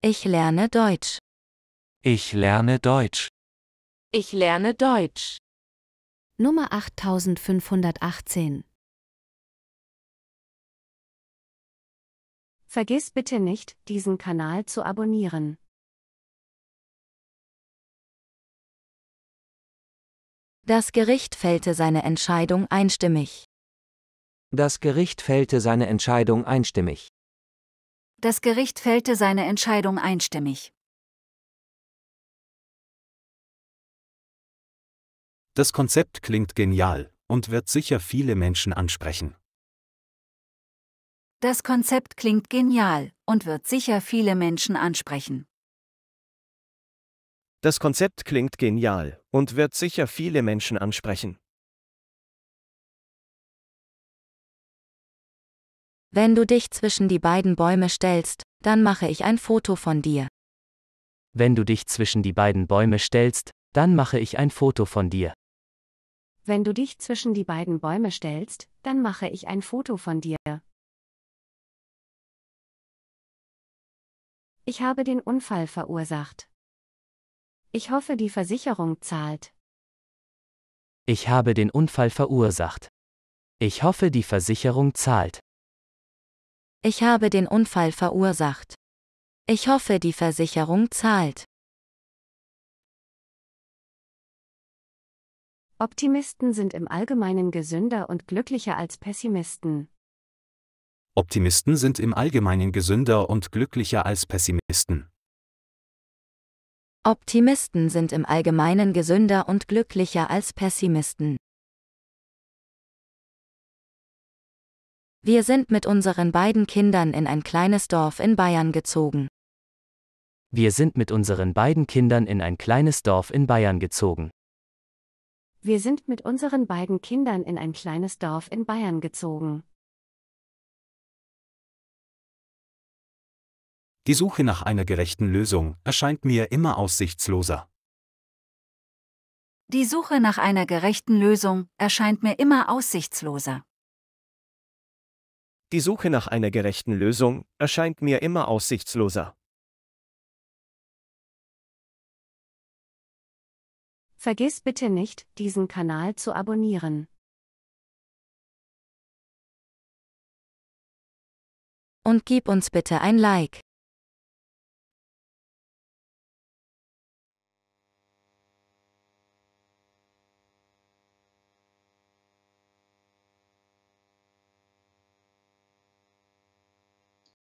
Ich lerne Deutsch. Ich lerne Deutsch. Ich lerne Deutsch. Nummer 8518. Vergiss bitte nicht, diesen Kanal zu abonnieren. Das Gericht fällte seine Entscheidung einstimmig. Das Gericht fällte seine Entscheidung einstimmig. Das Gericht fällte seine Entscheidung einstimmig. Das Konzept klingt genial und wird sicher viele Menschen ansprechen. Das Konzept klingt genial und wird sicher viele Menschen ansprechen. Das Konzept klingt genial und wird sicher viele Menschen ansprechen. Wenn du dich zwischen die beiden Bäume stellst, dann mache ich ein Foto von dir. Wenn du dich zwischen die beiden Bäume stellst, dann mache ich ein Foto von dir. Wenn du dich zwischen die beiden Bäume stellst, dann mache ich ein Foto von dir. Ich habe den Unfall verursacht. Ich hoffe, die Versicherung zahlt. Ich habe den Unfall verursacht. Ich hoffe, die Versicherung zahlt. Ich habe den Unfall verursacht. Ich hoffe, die Versicherung zahlt. Optimisten sind im Allgemeinen gesünder und glücklicher als Pessimisten. Optimisten sind im Allgemeinen gesünder und glücklicher als Pessimisten. Optimisten sind im Allgemeinen gesünder und glücklicher als Pessimisten. Wir sind mit unseren beiden Kindern in ein kleines Dorf in Bayern gezogen. Wir sind mit unseren beiden Kindern in ein kleines Dorf in Bayern gezogen. Wir sind mit unseren beiden Kindern in ein kleines Dorf in Bayern gezogen. Die Suche nach einer gerechten Lösung erscheint mir immer aussichtsloser. Die Suche nach einer gerechten Lösung erscheint mir immer aussichtsloser. Die Suche nach einer gerechten Lösung erscheint mir immer aussichtsloser. Vergiss bitte nicht, diesen Kanal zu abonnieren. Und gib uns bitte ein Like.